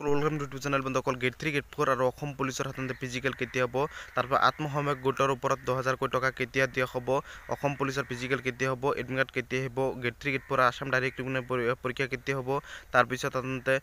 Ctrl inform YouTube চেনেলবন্ধ অকল gate three gate four আৰু অসম পুলিচৰ সাধাৰণতে ফিজিকেল কেতিয়া হ'ব তাৰপৰা আত্মসহায়ক গোটৰ ওপৰত দহহাজাৰকৈ টকা কেতিয়া দিয়া হ'ব অসম পুলিচৰ ফিজিকেল কেতিয়া হ'ব এডমিট কাৰ্ড কেতিয়া আহিব gate three gate four Assam direct পৰীক্ষা কেতিয়া হ'ব তাৰপিছত সাধাৰণতে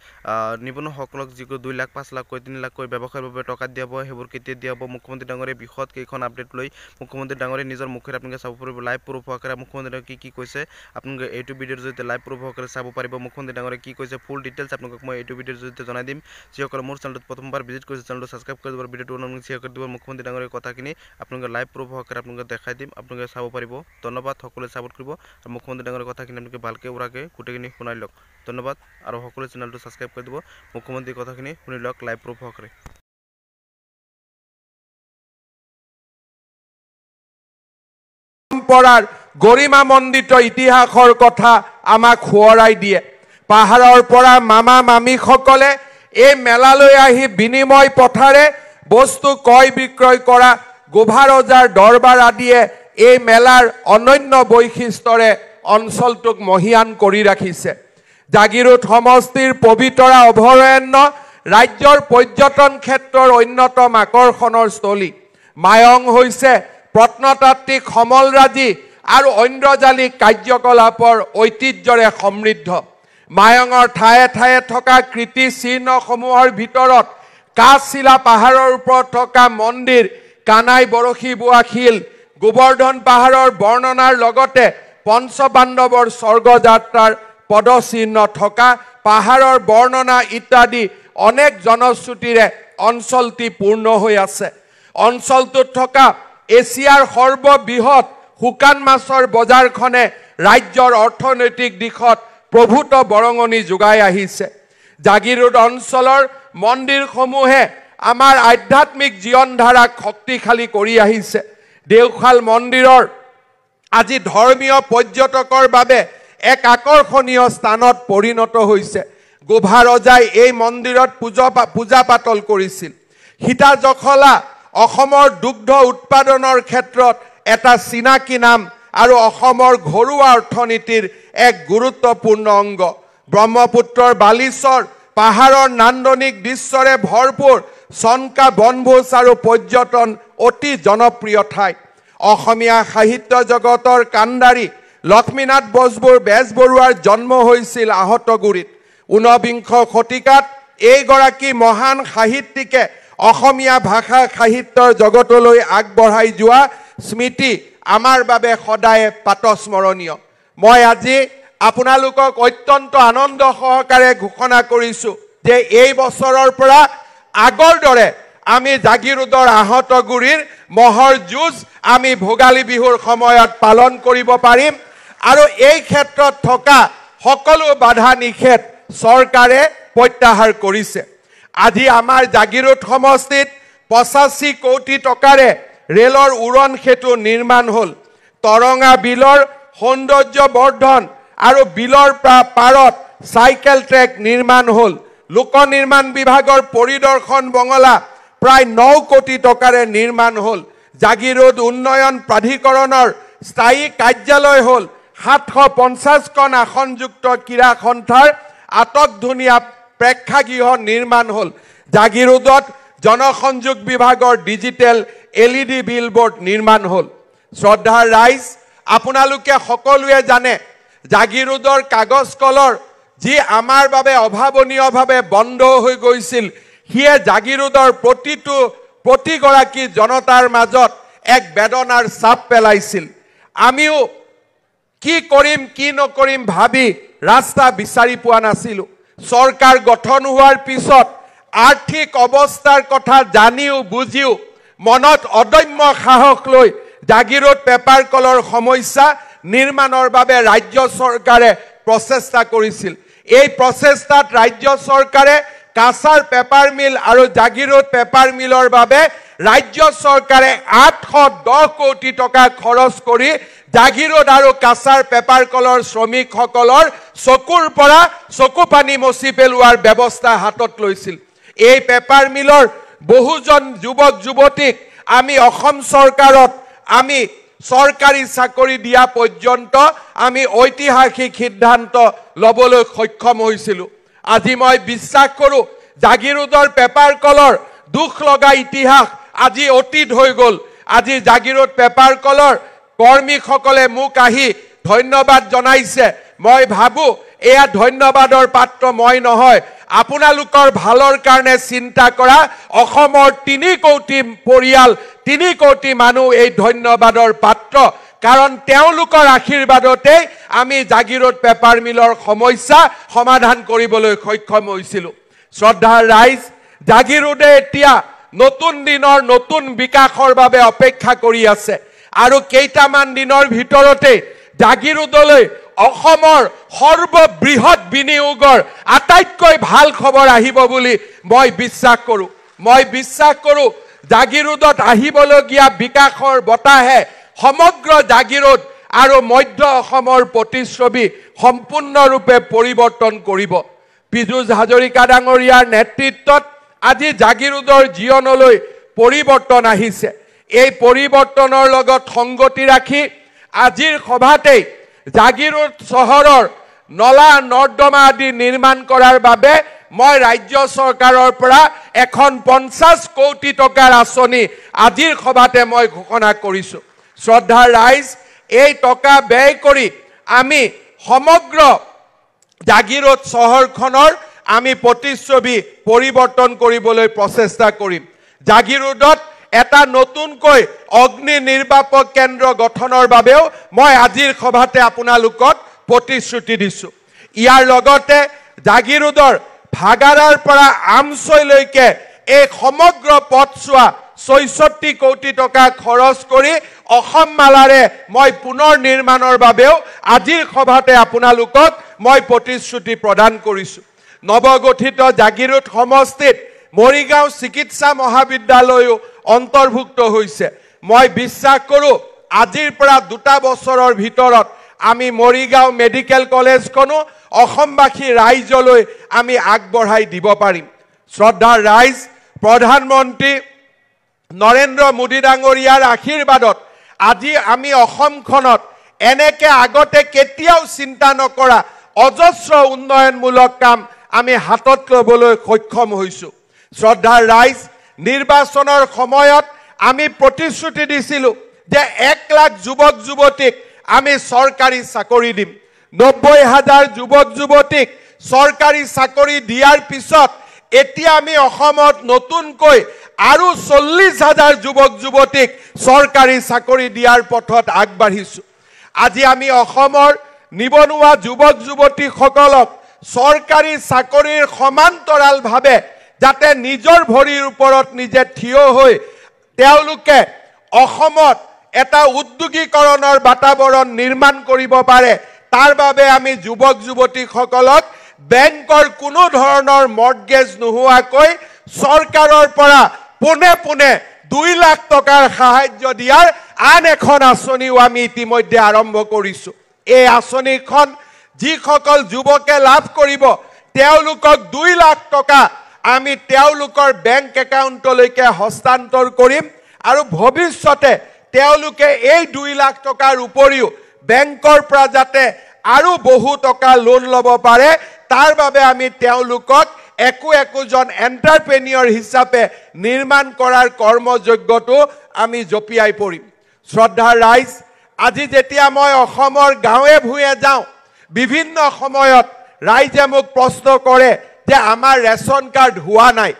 নিবনুৱাসকলক যিকোনো দুই লাখ পাঁচ লাখকৈ তিনি লাখকৈ ব্যৱসায়ৰ বাবে টকা দিয়া হ'ব সেইবোৰ কেতিয়া দিয়া হ'ব মুখ্যমন্ত্ৰী ডাঙৰীয়া বিষদ কেইখন আপডেট লৈ মুখ্যমন্ত্ৰী ডাঙৰীয়া নিজৰ মুখেৰে আপোনালোকে চাব পাৰিব লাইভ প্ৰুফ হোৱাকৈ মুখ্যমন্ত্ৰী কি কি কৈছে আপোনালোকে এইটো ভিডিঅ'ৰ জৰিয়তে লাইভ প্ৰুফ হোৱাকৈ চাব পাৰিব মুখ্যমন্ত্ৰী ডাঙৰীয়া কি কৈছে ফুল ডিটেইলছ আপোনালোকক মই এইটো ভিডিঅ'ৰ জৰিয়তে জনাই দিম যিসকলে মোৰ চেনেলটোত প্ৰথমবাৰ ভিজিট কৰিছে চেনেলটো ছাবস্ক্ৰাইব কৰি দিব ভিডিঅ'টো অনুমতি শ্বেয়াৰ কৰি দিব মুখ্যমন্ত্ৰী ডাঙৰীয়া কথাখিনি আপোনালোকে লাইভ প্ৰুফ সহকাৰে আপোনালোকে দেখাই দিম আপোনালোকে চাব পাৰিব ধন্যবাদ সকলোৱে ছাপোৰ্ট কৰিব আৰু মুখ্যমন্ত্ৰী ডাঙৰীয়া কথাখিনি আপোনালোকে ভালকৈ উৰাকৈ গোটেইখিনি শুনাই লওক ধন্যবাদ আৰু সকলোৱে চেনেলটো ছাবস্ক্ৰাইব কৰি দিব মুখ্যমন্ত্ৰীৰ কথাখিনি শুনি লওক লাইভ প্ৰুফ সহকাৰে পৰাৰ গৰিমামণ্ডিত ইতিহাসৰ কথা আমাক সোঁৱৰাই দিয়ে পাহাৰৰ পৰা মামা মামীসকলে এই মেলালৈ আহি বিনিময় পথাৰে বস্তু ক্ৰয় বিক্ৰয় কৰা গোভাৰজাৰ দৰবাৰ আদিয়ে এই মেলাৰ অনন্য বৈশিষ্ট্যৰে অঞ্চলটোক মহিয়ান কৰি ৰাখিছে জাগিৰোদ সমষ্টিৰ পবিতৰা অভয়াৰণ্য ৰাজ্যৰ পৰ্যটন ক্ষেত্ৰৰ অন্যতম আকৰ্ষণৰ স্থলী মায়ং হৈছে প্ৰত্নতাত্বিক সমলৰাজী আৰু ঐন্দ্ৰজালিক কাৰ্যকলাপৰ ঐতিহ্যৰে সমৃদ্ধ মায়ঙৰ ঠায়ে ঠায়ে থকা কীৰ্তিচিহ্নসমূহৰ ভিতৰত কাঁচিলা পাহাৰৰ ওপৰত থকা মন্দিৰ কানাই বৰশী বোৱা শিল গোবৰ্ধন পাহাৰৰ বৰ্ণনাৰ লগতে পঞ্চপাণ্ডৱৰ স্বৰ্গযাত্ৰাৰ পদচিহ্ন থকা পাহাৰৰ বৰ্ণনা ইত্যাদি অনেক জনশ্ৰুতিৰে অঞ্চলটি পূৰ্ণ হৈ আছে অঞ্চলটোত থকা এছিয়াৰ সৰ্ববৃহৎ শুকান মাছৰ বজাৰখনে ৰাজ্যৰ অৰ্থনৈতিক দিশত প্ৰভূত বৰঙণি যোগাই আহিছে জাগিৰোড অঞ্চলৰ মন্দিৰসমূহে আমাৰ আধ্যাত্মিক জীৱন ধাৰাক শক্তিশালী কৰি আহিছে দেওশাল মন্দিৰৰ আজি ধৰ্মীয় পৰ্যটকৰ বাবে এক আকৰ্ষণীয় স্থানত পৰিণত হৈছে গোভা ৰজাই এই মন্দিৰত পূজা পূজা পাতল কৰিছিল সীতা জখলা অসমৰ দুগ্ধ উৎপাদনৰ ক্ষেত্ৰত এটা চিনাকি নাম আৰু অসমৰ ঘৰুৱা অৰ্থনীতিৰ এক গুৰুত্বপূৰ্ণ অংগ ব্ৰহ্মপুত্ৰৰ বালিচৰ পাহাৰৰ নান্দনিক দৃশ্যৰে ভৰপূৰ চনকা বনভোজ আৰু পৰ্যটন অতি জনপ্ৰিয় ঠাই অসমীয়া সাহিত্য জগতৰ কাণ্ডাৰী লক্ষ্মীনাথ বসবোৰ বেজবৰুৱাৰ জন্ম হৈছিল আহতগুৰিত ঊনবিংশ শতিকাত এইগৰাকী মহান সাহিত্যিকে অসমীয়া ভাষা সাহিত্যৰ জগতলৈ আগবঢ়াই যোৱা স্মৃতি আমাৰ বাবে সদায়ে পাতস্মৰণীয় মই আজি আপোনালোকক অত্যন্ত আনন্দ সহকাৰে ঘোষণা কৰিছোঁ যে এই বছৰৰ পৰা আগৰ দৰে আমি জাগিৰোডৰ আহত গুৰিৰ মহৰ যুঁজ আমি ভোগালী বিহুৰ সময়ত পালন কৰিব পাৰিম আৰু এই ক্ষেত্ৰত থকা সকলো বাধা নিষেধ চৰকাৰে প্ৰত্যাহাৰ কৰিছে আজি আমাৰ জাগিৰোড সমষ্টিত পঁচাশী কোটি টকাৰে ৰেলৰ উৰণ সেতু নিৰ্মাণ হ'ল তৰঙা বিলৰ সৌন্দৰ্য বৰ্ধন আৰু বিলৰ পৰা পাৰত চাইকেল ট্ৰেক নিৰ্মাণ হ'ল লোক নিৰ্মাণ বিভাগৰ পৰিদৰ্শন বঙলা প্ৰায় ন কোটি টকাৰে নিৰ্মাণ হ'ল জাগিৰোদ উন্নয়ন প্ৰাধিকৰণৰ স্থায়ী কাৰ্যালয় হ'ল সাতশ পঞ্চাছখন আসনযুক্ত ক্ৰীড়া সন্থাৰ আটক ধুনীয়া প্ৰেক্ষাগৃহ নিৰ্মাণ হ'ল জাগিৰোদত জনসংযোগ বিভাগৰ digital L E D billboard নিৰ্মাণ হ'ল শ্ৰদ্ধাৰ ৰাইজ আপোনালোকে সকলোৱে জানে জাগিৰোডৰ কাগজ কলৰ যি আমাৰ বাবে অভাৱনীয়ভাৱে বন্ধ হৈ গৈছিল সিয়ে জাগিৰোডৰ প্ৰতিটো প্ৰতিগৰাকী জনতাৰ মাজত এক বেদনাৰ চাপ পেলাইছিল আমিও কি কৰিম কি নকৰিম ভাবি ৰাস্তা বিচাৰি পোৱা নাছিলোঁ চৰকাৰ গঠন হোৱাৰ পিছত আৰ্থিক অৱস্থাৰ কথা জানিও বুজিও মনত অদম্য সাহস লৈ জাগিৰোড পেপাৰ কলৰ সমস্যা নিৰ্মাণৰ বাবে ৰাজ্য চৰকাৰে প্ৰচেষ্টা কৰিছিল এই প্ৰচেষ্টাত ৰাজ্য চৰকাৰে কাছাৰ পেপাৰ মিল আৰু জাগিৰোড পেপাৰ মিলৰ বাবে ৰাজ্য চৰকাৰে আঠশ দহ কোটি টকা খৰচ কৰি জাগিৰোড আৰু কাছাৰ পেপাৰ কলৰ শ্ৰমিকসকলৰ চকুৰ পৰা চকু পানী মচি পেলোৱাৰ ব্যৱস্থা হাতত লৈছিল এই পেপাৰ মিলৰ বহুজন যুবক যুৱতীক আমি অসম চৰকাৰত আমি চৰকাৰী চাকৰি দিয়া পৰ্যন্ত আমি ঐতিহাসিক সিদ্ধান্ত ল'বলৈ সক্ষম হৈছিলোঁ আজি মই বিশ্বাস কৰোঁ জাগিৰোডৰ পেপাৰ কলৰ দুখ লগা ইতিহাস আজি অতীত হৈ গ'ল আজি জাগিৰোড পেপাৰ কলৰ কৰ্মীসকলে মোক আহি ধন্যবাদ জনাইছে মই ভাবোঁ এয়া ধন্যবাদৰ পাত্ৰ মই নহয় আপোনালোকৰ ভালৰ কাৰণে চিন্তা কৰা অসমৰ তিনি কোটি পৰিয়াল তিনি কোটি মানুহ এই ধন্যবাদৰ পাত্ৰ কাৰণ তেওঁলোকৰ আশীৰ্বাদতে আমি জাগিৰোড পেপাৰ মিলৰ সমস্যা সমাধান কৰিবলৈ সক্ষম হৈছিলোঁ শ্ৰদ্ধাৰ ৰাইজ জাগিৰোডে এতিয়া নতুন দিনৰ নতুন বিকাশৰ বাবে অপেক্ষা কৰি আছে আৰু কেইটামান দিনৰ ভিতৰতে জাগিৰোডলৈ অসমৰ সৰ্ববৃহৎ বিনিয়োগৰ আটাইতকৈ ভাল খবৰ আহিব বুলি মই বিশ্বাস কৰোঁ মই বিশ্বাস কৰোঁ জাগিৰোডত আহিবলগীয়া বিকাশৰ বতাহে সমগ্ৰ জাগিৰোড আৰু মধ্য অসমৰ প্ৰতিচ্ছবি সম্পূৰ্ণৰূপে পৰিৱৰ্তন কৰিব পীযুষ হাজৰিকা ডাঙৰীয়াৰ নেতৃত্বত আজি জাগিৰোডৰ জীৱনলৈ পৰিৱৰ্তন আহিছে এই পৰিৱৰ্তনৰ লগত সংগতি ৰাখি আজিৰ সভাতেই জাগিৰোড চহৰৰ নলা নৰ্দমা আদি নিৰ্মাণ কৰাৰ বাবে মই ৰাজ্য চৰকাৰৰ পৰা এখন পঞ্চাছ কোটি টকাৰ আঁচনি আজিৰ সভাতে মই ঘোষণা কৰিছোঁ শ্ৰদ্ধাৰ ৰাইজ এই টকা ব্যয় কৰি আমি সমগ্ৰ জাগিৰোড চহৰখনৰ আমি প্ৰতিচ্ছবি পৰিৱৰ্তন কৰিবলৈ প্ৰচেষ্টা কৰিম জাগিৰোডত এটা নতুনকৈ অগ্নি নিৰ্বাপক কেন্দ্ৰ গঠনৰ বাবেও মই আজিৰ সভাতে আপোনালোকক প্ৰতিশ্ৰুতি দিছোঁ ইয়াৰ লগতে জাগিৰোডৰ ভাগাৰাৰ পৰা আমছৈলৈকে এই সমগ্ৰ পথছোৱা ছয়ষষ্ঠি কোটি টকা খৰচ কৰি অসম মালাৰে মই পুনৰ নিৰ্মাণৰ বাবেও আজিৰ সভাতে আপোনালোকক মই প্ৰতিশ্ৰুতি প্ৰদান কৰিছোঁ নৱগঠিত জাগিৰোড সমষ্টিত মৰিগাঁও চিকিৎসা মহাবিদ্যালয়ো অন্তৰ্ভুক্ত হৈছে মই বিশ্বাস কৰোঁ আজিৰ পৰা দুটা বছৰৰ ভিতৰত আমি মৰিগাঁও মেডিকেল কলেজখনো অসমবাসী ৰাইজলৈ আমি আগবঢ়াই দিব পাৰিম শ্ৰদ্ধাৰ ৰাইজ প্ৰধানমন্ত্ৰী নৰেন্দ্ৰ মোদী ডাঙৰীয়াৰ আশীৰ্বাদত আজি আমি অসমখনত এনেকে আগতে কেতিয়াও চিন্তা নকৰা অজস্ৰ উন্নয়নমূলক কাম আমি হাতত ল'বলৈ সক্ষম হৈছোঁ শ্ৰদ্ধাৰ ৰাইজ নিৰ্বাচনৰ সময়ত আমি প্ৰতিশ্ৰুতি দিছিলোঁ যে এক লাখ যুৱক যুৱতীক আমি চৰকাৰী চাকৰি দিম নব্বৈ হাজাৰ যুৱক যুৱতীক চৰকাৰী চাকৰি দিয়াৰ পিছত এতিয়া আমি অসমত নতুনকৈ আৰু চল্লিছ হাজাৰ যুৱক যুৱতীক চৰকাৰী চাকৰি দিয়াৰ পথত আগবাঢ়িছোঁ আজি আমি অসমৰ নিবনুৱা যুৱক যুৱতীসকলক চৰকাৰী চাকৰিৰ সমান্তৰালভাৱে যাতে নিজৰ ভৰিৰ ওপৰত নিজে থিয় হৈ তেওঁলোকে অসমত এটা উদ্যোগীকৰণৰ বাতাবৰণ নিৰ্মাণ কৰিব পাৰে তাৰ বাবে আমি যুৱক যুৱতীসকলক বেংকৰ কোনো ধৰণৰ মৰ্গেজ নোহোৱাকৈ চৰকাৰৰ পৰা পোনে পোনে দুই লাখ টকাৰ সাহাৰ্য দিয়াৰ আন এখন আঁচনিও আমি ইতিমধ্যে আৰম্ভ কৰিছো এই আঁচনিখন যিসকল যুৱকে লাভ কৰিব তেওঁলোকক দুই লাখ টকা আমি তেওঁলোকৰ বেংক একাউণ্টলৈকে হস্তান্তৰ কৰিম আৰু ভৱিষ্যতে তেওঁলোকে এই দুই লাখ টকাৰ উপৰিও বেংকৰ পৰা যাতে আৰু বহু টকা লোন ল'ব পাৰে তাৰ বাবে আমি তেওঁলোকক একো একোজন এণ্টাৰপ্ৰেনিয়ৰ হিচাপে নিৰ্মাণ কৰাৰ কৰ্মযজ্ঞটো আমি জঁপিয়াই পৰিম শ্ৰদ্ধা ৰাইজ আজি যেতিয়া মই অসমৰ গাঁৱে ভূঞে যাওঁ বিভিন্ন সময়ত ৰাইজে মোক প্ৰশ্ন কৰে যে আমাৰ ৰেচন কাৰ্ড হোৱা নাই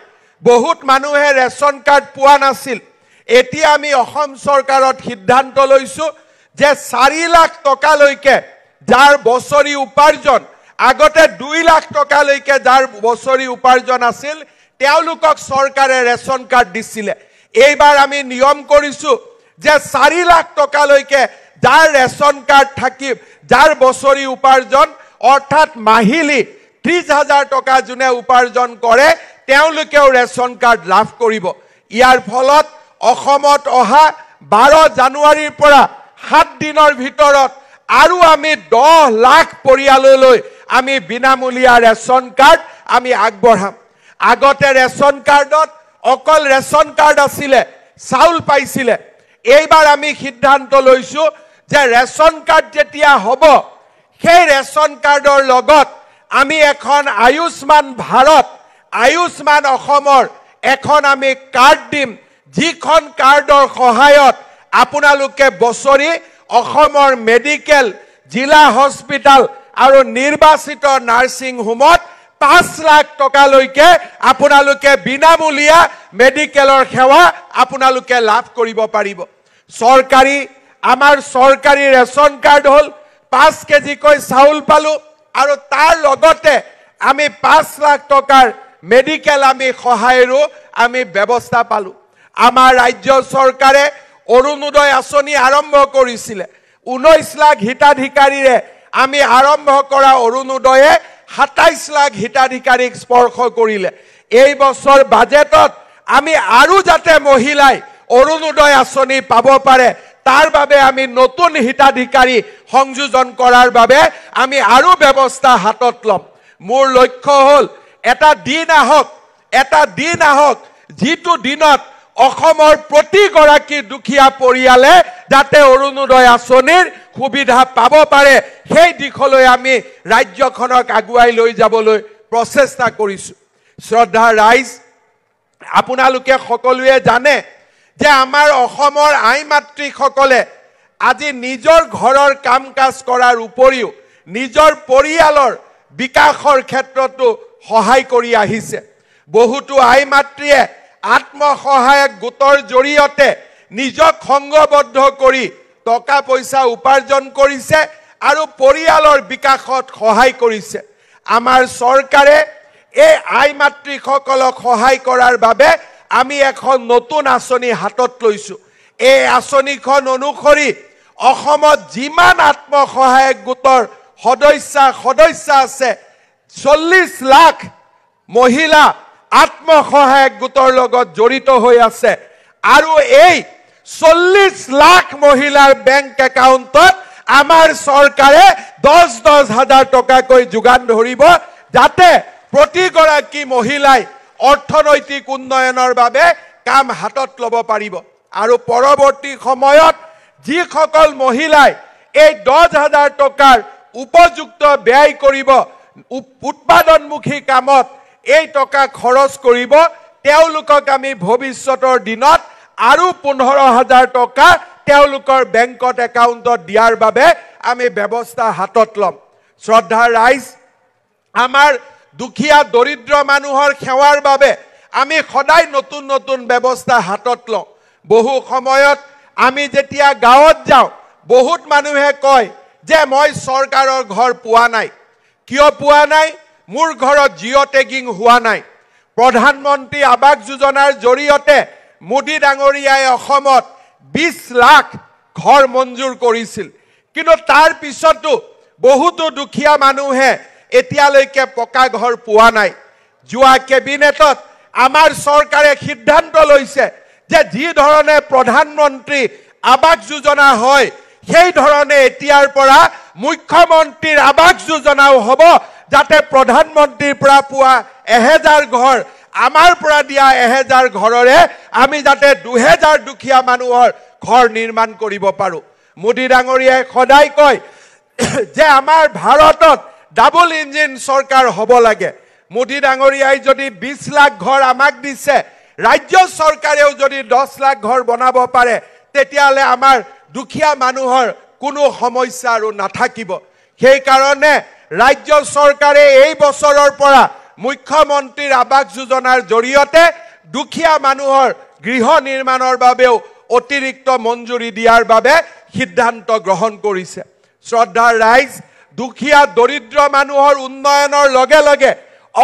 বহুত মানুহে ৰেচন কাৰ্ড পোৱা নাছিল এতিয়া আমি অসম চৰকাৰত সিদ্ধান্ত লৈছোঁ যে চাৰি লাখ টকালৈকে যাৰ বছৰি উপাৰ্জন আগতে দুই লাখ টকালৈকে যাৰ বছৰি উপাৰ্জন আছিল তেওঁলোকক চৰকাৰে ৰেচন কাৰ্ড দিছিলে এইবাৰ আমি নিয়ম কৰিছোঁ যে চাৰি লাখ টকালৈকে যাৰ ৰেচন কাৰ্ড থাকিব যাৰ বছৰি উপাৰ্জন অৰ্থাৎ মাহিলী ত্ৰিছ হাজাৰ টকা যোনে উপাৰ্জন কৰে তেওঁলোকেও ৰেচন কাৰ্ড লাভ কৰিব ইয়াৰ ফলত অসমত অহা বাৰ জানুৱাৰীৰ পৰা সাত দিনৰ ভিতৰত আৰু আমি দহ লাখ পৰিয়াললৈ আমি বিনামূলীয়া ৰেচন কাৰ্ড আমি আগবঢ়াম আগতে ৰেচন কাৰ্ডত অকল ৰেচন কাৰ্ড আছিলে চাউল পাইছিলে এইবাৰ আমি সিদ্ধান্ত লৈছোঁ যে ৰেচন কাৰ্ড যেতিয়া হ'ব সেই ৰেচন কাৰ্ডৰ লগত আমি এখন আয়ুষ্মান ভাৰত আয়ুষ্মান অসমৰ এখন আমি কাৰ্ড দিম যিখন কাৰ্ডৰ সহায়ত আপোনালোকে বছৰি অসমৰ মেডিকেল জিলা হস্পিটেল আৰু নিৰ্বাচিত নাৰ্ছিং হোমত পাঁচ লাখ টকালৈকে আপোনালোকে বিনামূলীয়া মেডিকেলৰ সেৱা আপোনালোকে লাভ কৰিব পাৰিব চৰকাৰী আমাৰ চৰকাৰী ৰেচন কাৰ্ড হ'ল পাঁচ কেজিকৈ চাউল পালোঁ আৰু তাৰ লগতে আমি পাঁচ লাখ টকাৰ মেডিকেল আমি সহায়ৰো আমি ব্যৱস্থা পালোঁ আমাৰ ৰাজ্য চৰকাৰে অৰুণোদয় আঁচনি আৰম্ভ কৰিছিলে ঊনৈছ লাখ হিতাধিকাৰীৰে আমি আৰম্ভ কৰা অৰুণোদয়ে সাতাইছ লাখ হিতাধিকাৰীক স্পৰ্শ কৰিলে এই বছৰ বাজেটত আমি আৰু যাতে মহিলাই অৰুণোদয় আঁচনি পাব পাৰে তাৰ বাবে আমি নতুন হিতাধিকাৰী সংযোজন কৰাৰ বাবে আমি আৰু ব্যৱস্থা হাতত ল'ম মোৰ লক্ষ্য হ'ল এটা দিন আহক এটা দিন আহক যিটো দিনত অসমৰ প্ৰতিগৰাকী দুখীয়া পৰিয়ালে যাতে অৰুণোদয় আঁচনিৰ সুবিধা পাব পাৰে সেই দিশলৈ আমি ৰাজ্যখনক আগুৱাই লৈ যাবলৈ প্ৰচেষ্টা কৰিছোঁ শ্ৰদ্ধা ৰাইজ আপোনালোকে সকলোৱে জানে যে আমাৰ অসমৰ আই মাতৃসকলে আজি নিজৰ ঘৰৰ কাম কাজ কৰাৰ উপৰিও নিজৰ পৰিয়ালৰ বিকাশৰ ক্ষেত্ৰতো সহায় কৰি আহিছে বহুতো আই মাতৃয়ে আত্মসহায়ক গোটৰ জৰিয়তে নিজক সংঘবদ্ধ কৰি টকা পইচা উপাৰ্জন কৰিছে আৰু পৰিয়ালৰ বিকাশত সহায় কৰিছে আমাৰ চৰকাৰে এই আই মাতৃসকলক সহায় কৰাৰ বাবে আমি এখন নতুন আঁচনি হাতত লৈছোঁ এই আঁচনিখন অনুসৰি অসমত যিমান আত্মসহায়ক গোটৰ সদস্য সদস্য আছে চল্লিছ লাখ মহিলা আত্মসহায়ক গোটৰ লগত জড়িত হৈ আছে আৰু এই চল্লিছ লাখ মহিলাৰ বেংক একাউণ্টত আমাৰ চৰকাৰে দহ দহ হাজাৰ টকাকৈ যোগান ধৰিব যাতে প্ৰতিগৰাকী মহিলাই অৰ্থনৈতিক উন্নয়নৰ বাবে কাম হাতত ল'ব পাৰিব আৰু পৰৱৰ্তী সময়ত যিসকল মহিলাই এই দহ হাজাৰ টকাৰ উপযুক্ত ব্যয় কৰিব উৎপাদনমুখী কামত এই টকা খৰচ কৰিব তেওঁলোকক আমি ভৱিষ্যতৰ দিনত আৰু পোন্ধৰ হাজাৰ টকা তেওঁলোকৰ বেংকত একাউণ্টত দিয়াৰ বাবে আমি ব্যৱস্থা হাতত ল'ম শ্ৰদ্ধা ৰাইজ আমাৰ দুখীয়া দৰিদ্ৰ মানুহৰ সেৱাৰ বাবে আমি সদায় নতুন নতুন ব্যৱস্থা হাতত লওঁ বহু সময়ত আমি যেতিয়া গাঁৱত যাওঁ বহুত মানুহে কয় যে মই চৰকাৰৰ ঘৰ পোৱা নাই কিয় পোৱা নাই মোৰ ঘৰত জিঅ' টেগিং হোৱা নাই প্ৰধানমন্ত্ৰী আৱাস যোজনাৰ জৰিয়তে মোদী ডাঙৰীয়াই অসমত বিছ লাখ ঘৰ মঞ্জুৰ কৰিছিল কিন্তু তাৰ পিছতো বহুতো দুখীয়া মানুহে এতিয়ালৈকে পকা ঘৰ পোৱা নাই যোৱা কেবিনেটত আমাৰ চৰকাৰে সিদ্ধান্ত লৈছে যে যি ধৰণে প্ৰধানমন্ত্ৰী আৱাস যোজনা হয় সেই ধৰণে এতিয়াৰ পৰা মুখ্যমন্ত্ৰীৰ আৱাস যোজনাও হ'ব যাতে প্ৰধানমন্ত্ৰীৰ পৰা পোৱা এহেজাৰ ঘৰ আমাৰ পৰা দিয়া এহেজাৰ ঘৰৰে আমি যাতে দুহেজাৰ দুখীয়া মানুহৰ ঘৰ নিৰ্মাণ কৰিব পাৰোঁ মোদী ডাঙৰীয়াই সদায় কয় যে আমাৰ ভাৰতত ডাবল ইঞ্জিন চৰকাৰ হ'ব লাগে মোদী ডাঙৰীয়াই যদি বিছ লাখ ঘৰ আমাক দিছে ৰাজ্য চৰকাৰেও যদি দহ লাখ ঘৰ বনাব পাৰে তেতিয়াহ'লে আমাৰ দুখীয়া মানুহৰ কোনো সমস্যা আৰু নাথাকিব সেইকাৰণে ৰাজ্য চৰকাৰে এই বছৰৰ পৰা মুখ্যমন্ত্ৰীৰ আৱাস যোজনাৰ জৰিয়তে দুখীয়া মানুহৰ গৃহ নিৰ্মাণৰ বাবেও অতিৰিক্ত মঞ্জুৰি দিয়াৰ বাবে সিদ্ধান্ত গ্ৰহণ কৰিছে শ্ৰদ্ধাৰ ৰাইজ দুখীয়া দৰিদ্ৰ মানুহৰ উন্নয়নৰ লগে লগে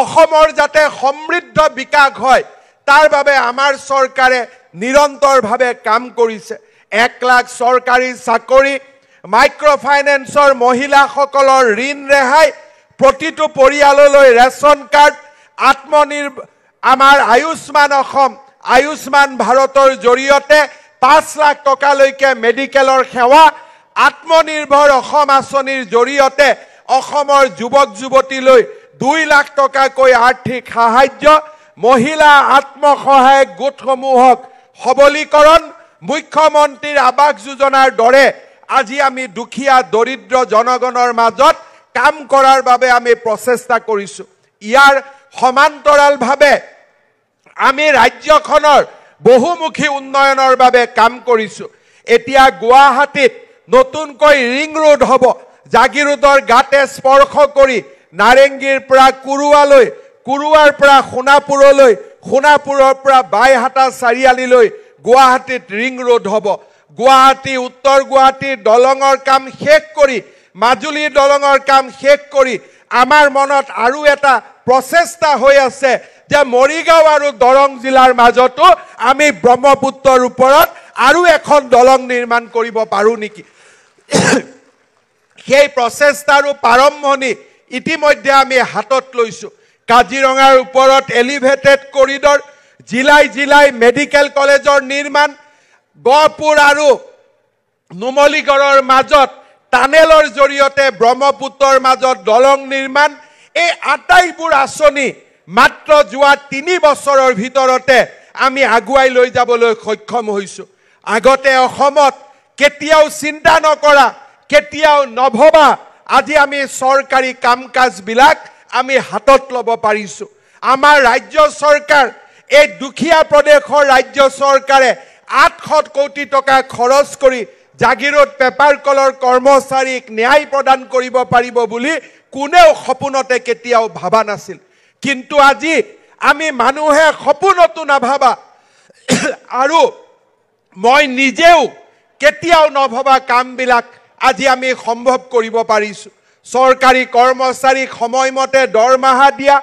অসমৰ যাতে সমৃদ্ধ বিকাশ হয় তাৰ বাবে আমাৰ চৰকাৰে নিৰন্তৰভাৱে কাম কৰিছে এক লাখ চৰকাৰী চাকৰি মাইক্ৰ' ফাইনেন্সৰ মহিলাসকলৰ ঋণ ৰেহাই প্ৰতিটো পৰিয়াললৈ ৰেচন কাৰ্ড আত্মনিৰ্ভ আমাৰ আয়ুষ্মান অসম আয়ুষ্মান ভাৰতৰ জৰিয়তে পাঁচ লাখ টকালৈকে মেডিকেলৰ সেৱা আত্মনিৰ্ভৰ অসম আঁচনিৰ জৰিয়তে অসমৰ যুৱক যুৱতীলৈ দুই লাখ টকাকৈ আৰ্থিক সাহাৰ্য মহিলা আত্মসহায়ক গোটসমূহক সবলীকৰণ মুখ্যমন্ত্ৰীৰ আৱাস যোজনাৰ দৰে আজি আমি দুখীয়া দৰিদ্ৰ জনগণৰ মাজত কাম কৰাৰ বাবে আমি প্ৰচেষ্টা কৰিছোঁ ইয়াৰ সমান্তৰালভাৱে আমি ৰাজ্যখনৰ বহুমুখী উন্নয়নৰ বাবে কাম কৰিছোঁ এতিয়া গুৱাহাটীত নতুনকৈ ৰিং ৰোড হ'ব জাগিৰোডৰ গাতে স্পৰ্শ কৰি নাৰেঙ্গীৰ পৰা কুৰুৱালৈ কুৰুৱাৰ পৰা সোণাপুৰলৈ সোণাপুৰৰ পৰা বাইহাটা চাৰিআলিলৈ গুৱাহাটীত ৰিং ৰোড হ'ব গুৱাহাটী উত্তৰ গুৱাহাটীৰ দলঙৰ কাম শেষ কৰি মাজুলীৰ দলঙৰ কাম শেষ কৰি আমাৰ মনত আৰু এটা প্ৰচেষ্টা হৈ আছে যে মৰিগাঁও আৰু দৰং জিলাৰ মাজতো আমি ব্ৰহ্মপুত্ৰৰ ওপৰত আৰু এখন দলং নিৰ্মাণ কৰিব পাৰোঁ নেকি সেই প্ৰচেষ্টাৰো প্ৰাৰম্ভণি ইতিমধ্যে আমি হাতত লৈছোঁ কাজিৰঙাৰ ওপৰত এলিভেটেড কৰিডৰ জিলাই জিলাই মেডিকেল কলেজৰ নিৰ্মাণ গহপুৰ আৰু নুমলীগড়ৰ মাজত টানেলৰ জৰিয়তে ব্ৰহ্মপুত্ৰৰ মাজত দলং নিৰ্মাণ এই আটাইবোৰ আঁচনি মাত্ৰ যোৱা তিনি বছৰৰ ভিতৰতে আমি আগুৱাই লৈ যাবলৈ সক্ষম হৈছোঁ আগতে অসমত কেতিয়াও চিন্তা নকৰা কেতিয়াও নভবা আজি আমি চৰকাৰী কাম কাজবিলাক আমি হাতত ল'ব পাৰিছোঁ আমাৰ ৰাজ্য চৰকাৰ এই দুখীয়া প্ৰদেশৰ ৰাজ্য চৰকাৰে আঠশ কোটি টকা খৰচ কৰি জাগিৰোদ পেপাৰ কলৰ কৰ্মচাৰীক ন্যায় প্ৰদান কৰিব পাৰিব বুলি কোনেও সপোনতে কেতিয়াও ভবা নাছিল কিন্তু আজি আমি মানুহে সপোনতো নাভাবা আৰু মই নিজেও কেতিয়াও নভবা কামবিলাক আজি আমি সম্ভৱ কৰিব পাৰিছোঁ চৰকাৰী কৰ্মচাৰীক সময়মতে দৰমহা দিয়া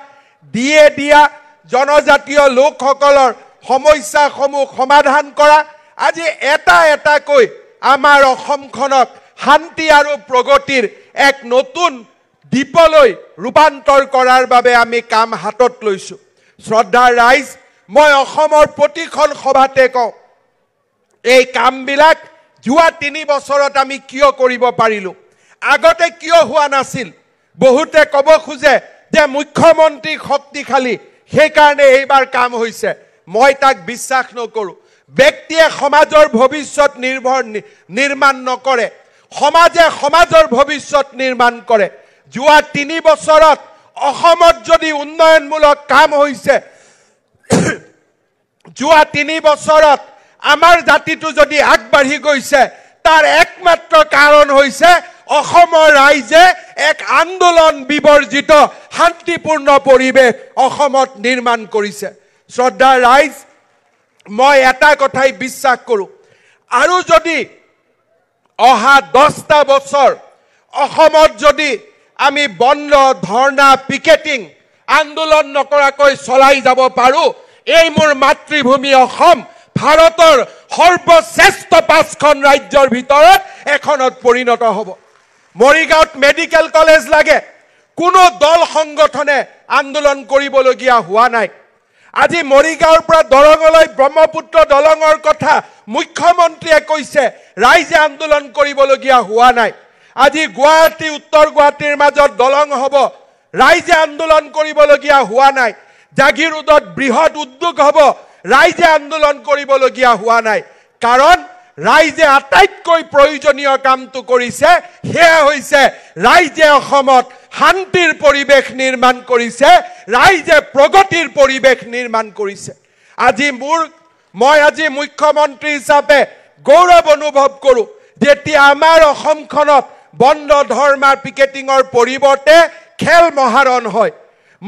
দিয়ে দিয়া জনজাতীয় লোকসকলৰ সমস্যাসমূহ সমাধান কৰা আজি এটা এটাকৈ আমাৰ অসমখনক শান্তি আৰু প্ৰগতিৰ এক নতুন দ্বীপলৈ ৰূপান্তৰ কৰাৰ বাবে আমি কাম হাতত লৈছোঁ শ্ৰদ্ধাৰ ৰাইজ মই অসমৰ প্ৰতিখন সভাতে কওঁ এই কামবিলাক যোৱা তিনি বছৰত আমি কিয় কৰিব পাৰিলোঁ আগতে কিয় হোৱা নাছিল বহুতে ক'ব খোজে যে মুখ্যমন্ত্ৰী শক্তিশালী সেইকাৰণে এইবাৰ কাম হৈছে মই তাক বিশ্বাস নকৰোঁ ব্যক্তিয়ে সমাজৰ ভৱিষ্যত নিৰ্ভৰ নিৰ্মাণ নকৰে সমাজে সমাজৰ ভৱিষ্যত নিৰ্মাণ কৰে যোৱা তিনি বছৰত অসমত যদি উন্নয়নমূলক কাম হৈছে যোৱা তিনি বছৰত আমাৰ জাতিটো যদি আগবাঢ়ি গৈছে তাৰ একমাত্ৰ কাৰণ হৈছে অসমৰ ৰাইজে এক আন্দোলন বিবৰ্জিত শান্তিপূৰ্ণ পৰিৱেশ অসমত নিৰ্মাণ কৰিছে শ্ৰদ্ধা ৰাইজ মই এটা কথাই বিশ্বাস কৰোঁ আৰু যদি অহা দহটা বছৰ অসমত যদি আমি বন্ধ ধৰ্ণা পিকেটিং আন্দোলন নকৰাকৈ চলাই যাব পাৰোঁ এই মোৰ মাতৃভূমি অসম ভাৰতৰ সৰ্বশ্ৰেষ্ঠ পাঁচখন ৰাজ্যৰ ভিতৰত এখনত পৰিণত হ'ব মৰিগাঁৱত মেডিকেল কলেজ লাগে কোনো দল সংগঠনে আন্দোলন কৰিবলগীয়া হোৱা নাই আজি মৰিগাঁৱৰ পৰা দৰঙলৈ ব্ৰহ্মপুত্ৰ দলঙৰ কথা মুখ্যমন্ত্ৰীয়ে কৈছে ৰাইজে আন্দোলন কৰিবলগীয়া হোৱা নাই আজি গুৱাহাটী উত্তৰ গুৱাহাটীৰ মাজত দলং হ'ব ৰাইজে আন্দোলন কৰিবলগীয়া হোৱা নাই জাগীৰোডত বৃহৎ উদ্যোগ হ'ব ৰাইজে আন্দোলন কৰিবলগীয়া হোৱা নাই কাৰণ ৰাইজে আটাইতকৈ প্ৰয়োজনীয় কামটো কৰিছে সেয়া হৈছে ৰাইজে অসমত শান্তিৰ পৰিৱেশ নিৰ্মাণ কৰিছে ৰাইজে প্ৰগতিৰ পৰিৱেশ নিৰ্মাণ কৰিছে আজি মোৰ মই আজি মুখ্যমন্ত্ৰী হিচাপে গৌৰৱ অনুভৱ কৰোঁ যেতিয়া আমাৰ অসমখনত বন্ধ ধৰ্মাৰ পিকেটিঙৰ পৰিৱৰ্তে খেল মহাৰণ হয়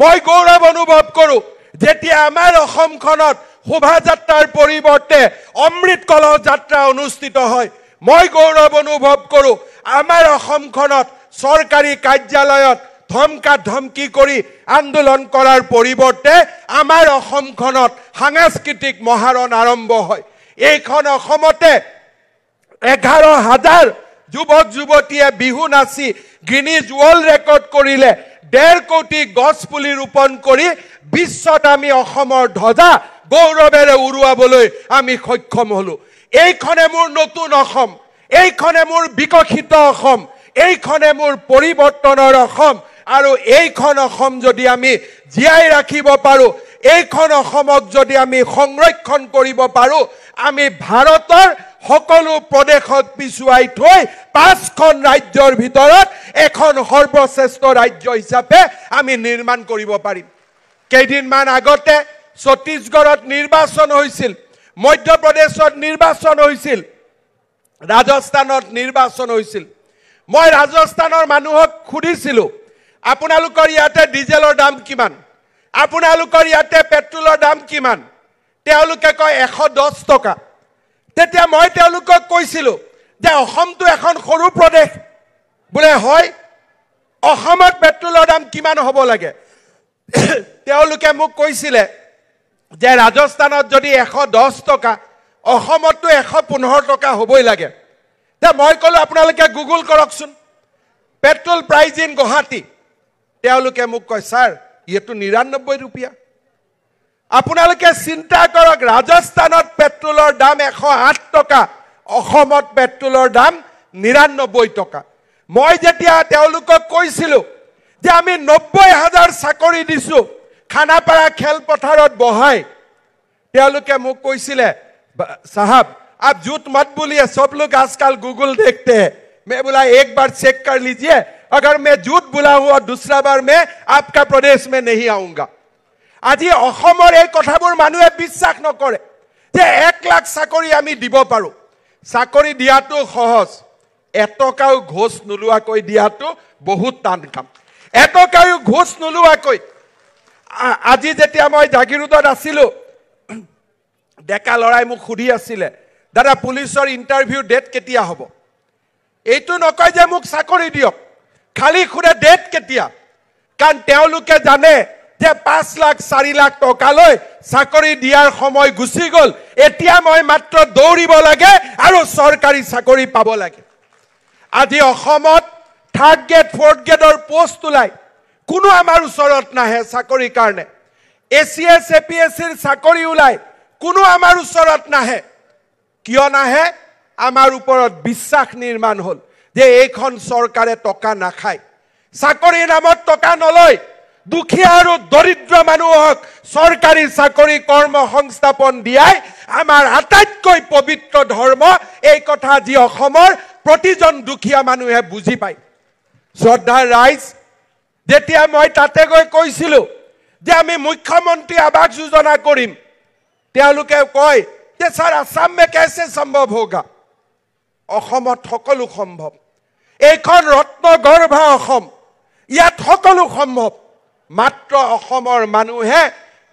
মই গৌৰৱ অনুভৱ কৰোঁ যেতিয়া আমাৰ অসমখনত শোভাযাত্ৰাৰ পৰিৱৰ্তে অমৃত কলহ যাত্ৰা অনুষ্ঠিত হয় মই গৌৰৱ অনুভৱ কৰোঁ আমাৰ অসমখনত চৰকাৰী কাৰ্যালয়ত ধমকা ধমকি কৰি আন্দোলন কৰাৰ পৰিৱৰ্তে আমাৰ অসমখনত সাংস্কৃতিক মহাৰণ আৰম্ভ হয় এইখন অসমতে এঘাৰ হাজাৰ যুৱক যুৱতীয়ে বিহু নাচি গ্ৰীণিজ ৱৰ্ল্ড ৰেকৰ্ড কৰিলে ডেৰ কোটি গছপুলি ৰোপণ কৰি বিশ্বত আমি অসমৰ ধ্বজা গৌৰৱেৰে উৰুৱাবলৈ আমি সক্ষম হ'লোঁ এইখনে মোৰ নতুন অসম এইখনে মোৰ বিকশিত অসম এইখনে মোৰ পৰিৱৰ্তনৰ অসম আৰু এইখন অসম যদি আমি জীয়াই ৰাখিব পাৰোঁ এইখন অসমক যদি আমি সংৰক্ষণ কৰিব পাৰোঁ আমি ভাৰতৰ সকলো প্ৰদেশত পিছুৱাই থৈ পাঁচখন ৰাজ্যৰ ভিতৰত এখন সৰ্বশ্ৰেষ্ঠ ৰাজ্য হিচাপে আমি নিৰ্মাণ কৰিব পাৰিম কেইদিনমান আগতে ছত্তীশগড়ত নিৰ্বাচন হৈছিল মধ্য প্ৰদেশত নিৰ্বাচন হৈছিল ৰাজস্থানত নিৰ্বাচন হৈছিল মই ৰাজস্থানৰ মানুহক সুধিছিলোঁ আপোনালোকৰ ইয়াতে ডিজেলৰ দাম কিমান আপোনালোকৰ ইয়াতে পেট্ৰলৰ দাম কিমান তেওঁলোকে কয় এশ দহ টকা তেতিয়া মই তেওঁলোকক কৈছিলোঁ যে অসমটো এখন সৰু প্ৰদেশ বোলে হয় অসমত পেট্ৰলৰ দাম কিমান হ'ব লাগে তেওঁলোকে মোক কৈছিলে যে ৰাজস্থানত যদি এশ দহ টকা অসমততো এশ পোন্ধৰ টকা হ'বই লাগে তে মই ক'লোঁ আপোনালোকে গুগল কৰকচোন পেট্ৰল প্ৰাইজ ইন গুৱাহাটী তেওঁলোকে মোক কয় ছাৰ এইটো নিৰান্নব্বৈ ৰুপীয়া আপোনালোকে চিন্তা কৰক ৰাজস্থানত পেট্ৰলৰ দাম এশ আঠ টকা অসমত পেট্ৰলৰ দাম নিৰান্নব্বৈ টকা মই যেতিয়া তেওঁলোকক কৈছিলো যে আমি নব্বৈ হাজাৰ চাকৰি দিছো খানাপাৰা খেলপথাৰত বহাই তেওঁলোকে মোক কৈছিলে চাহাব আপ জুট মত বুলিয়ে চব লোক আজকাল গুগল দেখতে মে বোলা এক বাৰ চেক কৰি লিজিয়ে আগৰ মে জুট বোলা হোৱা দুচৰা বাৰ মে আপকা প্ৰদেশ মে নেহি আউংগা আজি অসমৰ এই কথাবোৰ মানুহে বিশ্বাস নকৰে যে এক লাখ চাকৰি আমি দিব পাৰোঁ চাকৰি দিয়াটো সহজ এটকাও ঘোচ নোলোৱাকৈ দিয়াটো বহুত টান কাম এটকাও ঘোচ নোলোৱাকৈ আজি যেতিয়া মই জাগিৰোডত আছিলোঁ ডেকা ল'ৰাই মোক সুধি আছিলে দাদা পুলিচৰ ইণ্টাৰভিউ ডেট কেতিয়া হ'ব এইটো নকয় যে মোক চাকৰি দিয়ক খালী সুধে ডেট কেতিয়া কাৰণ তেওঁলোকে জানে যে পাঁচ লাখ চাৰি লাখ টকালৈ চাকৰি দিয়াৰ সময় গুচি গ'ল এতিয়া মই মাত্ৰ দৌৰিব লাগে আৰু চৰকাৰী চাকৰি পাব লাগে আজি অসমত থাৰ্ড গ্ৰেড ফৰ্থ গ্ৰেডৰ পষ্ট ওলাই কোনো আমাৰ ওচৰত নাহে চাকৰিৰ কাৰণে A C S A P S চিৰ চাকৰি ওলাই কোনো আমাৰ ওচৰত নাহে কিয় নাহে আমাৰ ওপৰত বিশ্বাস নিৰ্মাণ হ'ল যে এইখন চৰকাৰে টকা নাখায় চাকৰিৰ নামত টকা নলয় দুখীয়া আৰু দৰিদ্ৰ মানুহক চৰকাৰী চাকৰি কৰ্ম সংস্থাপন দিয়াই আমাৰ আটাইতকৈ পবিত্ৰ ধৰ্ম এই কথা যি অসমৰ প্ৰতিজন দুখীয়া মানুহে বুজি পায় শ্ৰদ্ধা ৰাইজ যেতিয়া মই তাতে গৈ কৈছিলো যে আমি মুখ্যমন্ত্ৰী আৱাস যোজনা কৰিম তেওঁলোকে কয় যে ছাৰ আছাম মে কেছে সম্ভৱ হ'গা অসমত সকলো সম্ভৱ এইখন ৰত্নগৰ্ভা অসম ইয়াত সকলো সম্ভৱ মাত্ৰ অসমৰ মানুহে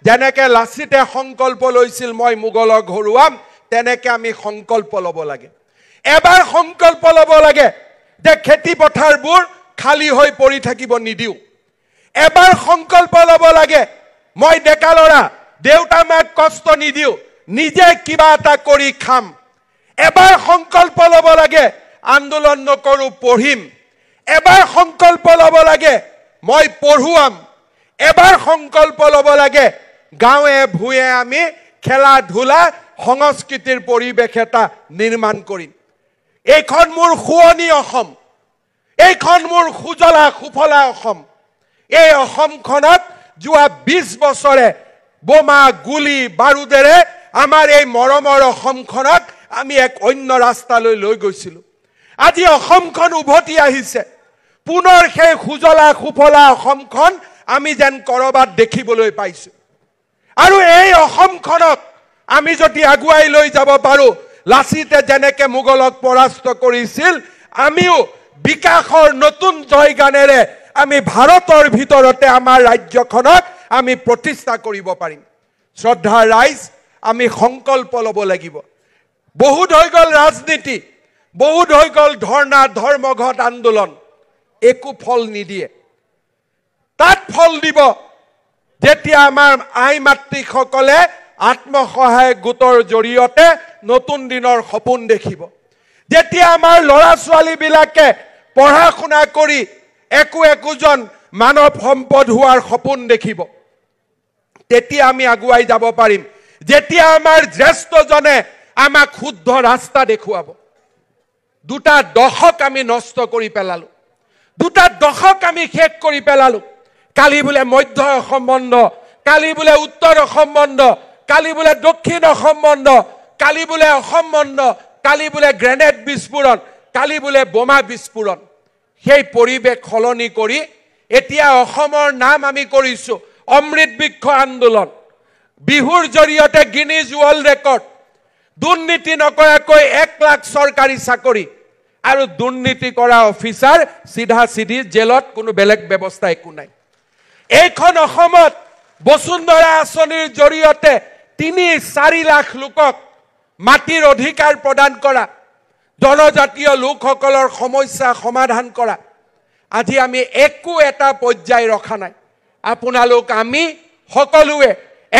যেনেকে লাচিতে সংকল্প লৈছিল মই মোগলক হৰুৱাম তেনেকে আমি সংকল্প ল'ব লাগে এবাৰ সংকল্প ল'ব লাগে যে খেতি পথাৰবোৰ খালী হৈ পৰি থাকিব নিদিওঁ এবাৰ সংকল্প ল'ব লাগে মই ডেকা ল'ৰা দেউতা মাক কষ্ট নিদিওঁ নিজে কিবা এটা কৰি খাম এবাৰ সংকল্প ল'ব লাগে আন্দোলন নকৰোঁ পঢ়িম এবাৰ সংকল্প ল'ব লাগে মই পঢ়ুৱাম এবাৰ সংকল্প ল'ব লাগে গাঁৱে ভূঞে আমি খেলা ধূলা সংস্কৃতিৰ পৰিৱেশ এটা নিৰ্মাণ কৰিম এইখন মোৰ শুৱনি অসম এইখন মোৰ সুজলা সুফলা অসম এই অসমখনত যোৱা বিশ বছৰে বোমা গুলি বাৰুদেৰে আমাৰ এই মৰমৰ অসমখনক আমি এক অন্য ৰাস্তালৈ লৈ গৈছিলোঁ আজি অসমখন উভতি আহিছে পুনৰ সেই সুজলা সুফলা অসমখন আমি যেন ক'ৰবাত দেখিবলৈ পাইছোঁ আৰু এই অসমখনক আমি যদি আগুৱাই লৈ যাব পাৰোঁ লাচিতে যেনেকৈ মোগলক পৰাস্ত কৰিছিল আমিও বিকাশৰ নতুন জয়গানেৰে আমি ভাৰতৰ ভিতৰতে আমাৰ ৰাজ্যখনক আমি প্ৰতিষ্ঠা কৰিব পাৰিম শ্ৰদ্ধা ৰাইজ আমি সংকল্প ল'ব লাগিব বহুত হৈ গ'ল ৰাজনীতি বহুত হৈ গ'ল ধৰ্ণা ধৰ্মঘট আন্দোলন একো ফল নিদিয়ে তাত ফল দিব যেতিয়া আমাৰ আই মাতৃসকলে আত্মসহায়ক গোটৰ জৰিয়তে নতুন দিনৰ সপোন দেখিব যেতিয়া আমাৰ ল'ৰা ছোৱালীবিলাকে পঢ়া শুনা কৰি একো একোজন মানৱ সম্পদ হোৱাৰ সপোন দেখিব তেতিয়া আমি আগুৱাই যাব পাৰিম যেতিয়া আমাৰ জ্যেষ্ঠজনে আমাক শুদ্ধ ৰাস্তা দেখুৱাব দুটা দশক আমি নষ্ট কৰি পেলালোঁ দুটা দশক আমি শেষ কৰি পেলালোঁ কালি বোলে মধ্য অসম বন্ধ কালি বোলে উত্তৰ অসম বন্ধ কালি বোলে দক্ষিণ অসম বন্ধ কালি বোলে অসম বন্ধ কালি বোলে গ্ৰেনেড বিস্ফোৰণ কালি বোলে বোমা বিস্ফোৰণ সেই পৰিৱেশ সলনি কৰি এতিয়া অসমৰ নাম আমি কৰিছোঁ অমৃত বৃক্ষ আন্দোলন বিহুৰ জৰিয়তে গিনিজ ৱৰ্ল্ড ৰেকৰ্ড দুৰ্নীতি নকৰাকৈ এক লাখ চৰকাৰী চাকৰি আৰু দুৰ্নীতি কৰা অফিচাৰ চিধা চিধি জেলত কোনো বেলেগ ব্যৱস্থা একো নাই এইখন অসমত বসুন্ধৰা আঁচনিৰ জৰিয়তে তিনি চাৰি লাখ লোকক মাটিৰ অধিকাৰ প্ৰদান কৰা জনজাতীয় লোকসকলৰ সমস্যা সমাধান কৰা আজি আমি একো এটা পৰ্যায় ৰখা নাই আপোনালোক আমি সকলোৱে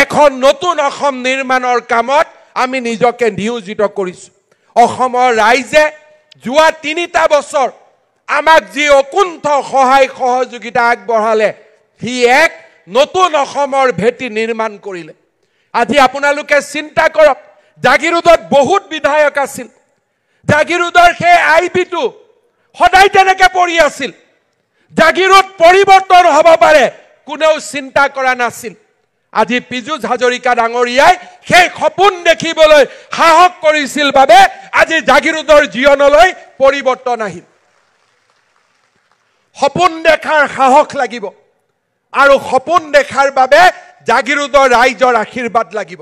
এখন নতুন অসম নিৰ্মাণৰ কামত আমি নিজকে নিয়োজিত কৰিছোঁ অসমৰ ৰাইজে যোৱা তিনিটা বছৰ আমাক যি অকুণ্ঠ সহায় সহযোগিতা আগবঢ়ালে সি এক নতুন অসমৰ ভেটি নিৰ্মাণ কৰিলে আজি আপোনালোকে চিন্তা কৰক জাগিৰোডত বহুত বিধায়ক আছিল জাগিৰোডৰ সেই আই পিটো সদায় তেনেকৈ পৰি আছিল জাগিৰোড পৰিৱৰ্তন হ'ব পাৰে কোনেও চিন্তা কৰা নাছিল আজি পীযুষ হাজৰিকা ডাঙৰীয়াই সেই সপোন দেখিবলৈ সাহস কৰিছিল বাবে আজি জাগিৰোডৰ জীৱনলৈ পৰিৱৰ্তন আহিল সপোন দেখাৰ সাহস লাগিব আৰু সপোন দেখাৰ বাবে জাগিৰোদৰ ৰাইজৰ আশীৰ্বাদ লাগিব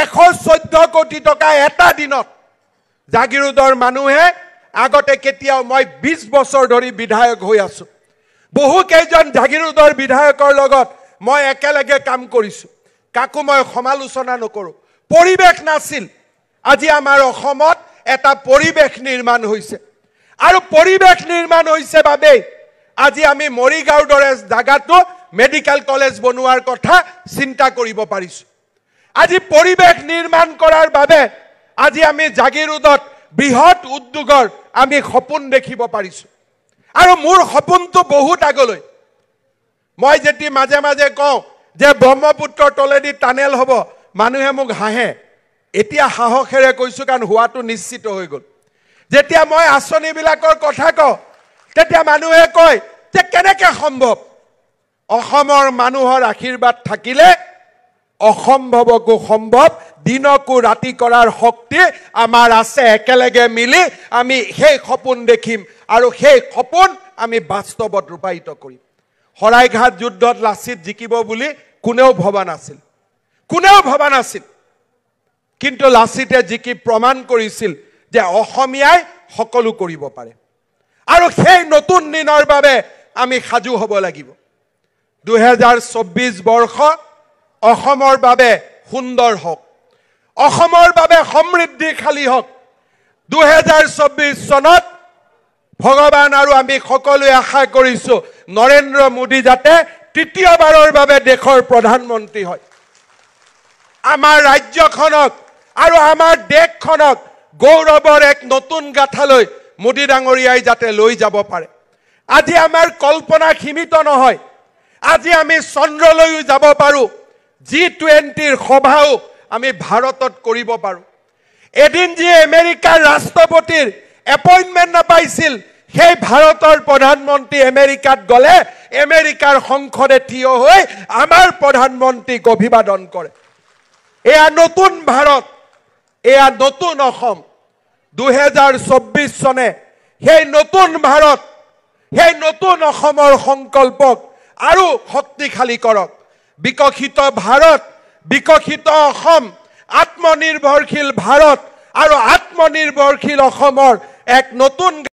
এশ চৈধ্য কোটি টকা এটা দিনত জাগিৰোদৰ মানুহে আগতে কেতিয়াও মই বিছ বছৰ ধৰি বিধায়ক হৈ আছো বহুকেইজন জাগিৰোদৰ বিধায়কৰ লগত মই একেলগে কাম কৰিছোঁ কাকো মই সমালোচনা নকৰোঁ পৰিৱেশ নাছিল আজি আমাৰ অসমত এটা পৰিৱেশ নিৰ্মাণ হৈছে আৰু পৰিৱেশ নিৰ্মাণ হৈছে বাবেই আজি আমি মৰিগাঁৱৰ দৰে জেগাটো মেডিকেল কলেজ বনোৱাৰ কথা চিন্তা কৰিব পাৰিছোঁ আজি পৰিৱেশ নিৰ্মাণ কৰাৰ বাবে আজি আমি জাগীৰোডত বৃহৎ উদ্যোগৰ আমি সপোন দেখিব পাৰিছোঁ আৰু মোৰ সপোনটো বহুত আগলৈ মই যেতি মাজে মাজে কওঁ যে ব্ৰহ্মপুত্ৰৰ তলেদি টানেল হ'ব মানুহে মোক হাঁহে এতিয়া সাহসেৰে কৈছোঁ কাৰণ হোৱাটো নিশ্চিত হৈ গ'ল যেতিয়া মই আঁচনিবিলাকৰ কথা কওঁ তেতিয়া মানুহে কয় যে কেনেকৈ সম্ভৱ অসমৰ মানুহৰ আশীৰ্বাদ থাকিলে অসম্ভৱকো সম্ভৱ দিনকো ৰাতি কৰাৰ শক্তি আমাৰ আছে একেলগে মিলি আমি সেই সপোন দেখিম আৰু সেই সপোন আমি বাস্তৱত ৰূপায়িত কৰিম শৰাইঘাট যুদ্ধত লাচিত জিকিব বুলি কোনেও ভবা নাছিল কোনেও ভবা নাছিল কিন্তু লাচিতে জিকি প্ৰমাণ কৰিছিল যে অসমীয়াই সকলো কৰিব পাৰে আৰু সেই নতুন দিনৰ বাবে আমি সাজু হ'ব লাগিব দুহেজাৰ চৌব্বিছ বৰ্ষ অসমৰ বাবে সুন্দৰ হওক অসমৰ বাবে সমৃদ্ধিশালী হওক দুহেজাৰ চৌব্বিছ চনত ভগৱান আৰু আমি সকলোৱে আশা কৰিছো নৰেন্দ্ৰ মোদী যাতে তৃতীয়বাৰৰ বাবে দেশৰ প্ৰধানমন্ত্ৰী হয় আমাৰ ৰাজ্যখনক আৰু আমাৰ দেশখনক গৌৰৱৰ এক নতুন গাথালৈ মোদী ডাঙৰীয়াই যাতে লৈ যাব পাৰে আজি আমাৰ কল্পনা সীমিত নহয় আজি আমি চন্দ্ৰলৈও যাব পাৰোঁ জি টুৱেণ্টিৰ সভাও আমি ভাৰতত কৰিব পাৰোঁ এদিন যি আমেৰিকাৰ ৰাষ্ট্ৰপতিৰ এপইণ্টমেণ্ট নাপাইছিল সেই ভাৰতৰ প্ৰধানমন্ত্ৰী আমেৰিকাত গ'লে আমেৰিকাৰ সংসদে থিয় হৈ আমাৰ প্ৰধানমন্ত্ৰীক অভিবাদন কৰে এয়া নতুন ভাৰত এয়া নতুন অসম দুহেজাৰ চৌব্বিছ চনে সেই নতুন ভাৰত সেই নতুন অসমৰ সংকল্পক আৰু শক্তিশালী কৰক বিকশিত ভাৰত বিকশিত অসম আত্মনিৰ্ভৰশীল ভাৰত আৰু আত্মনিৰ্ভৰশীল অসমৰ এক নতুন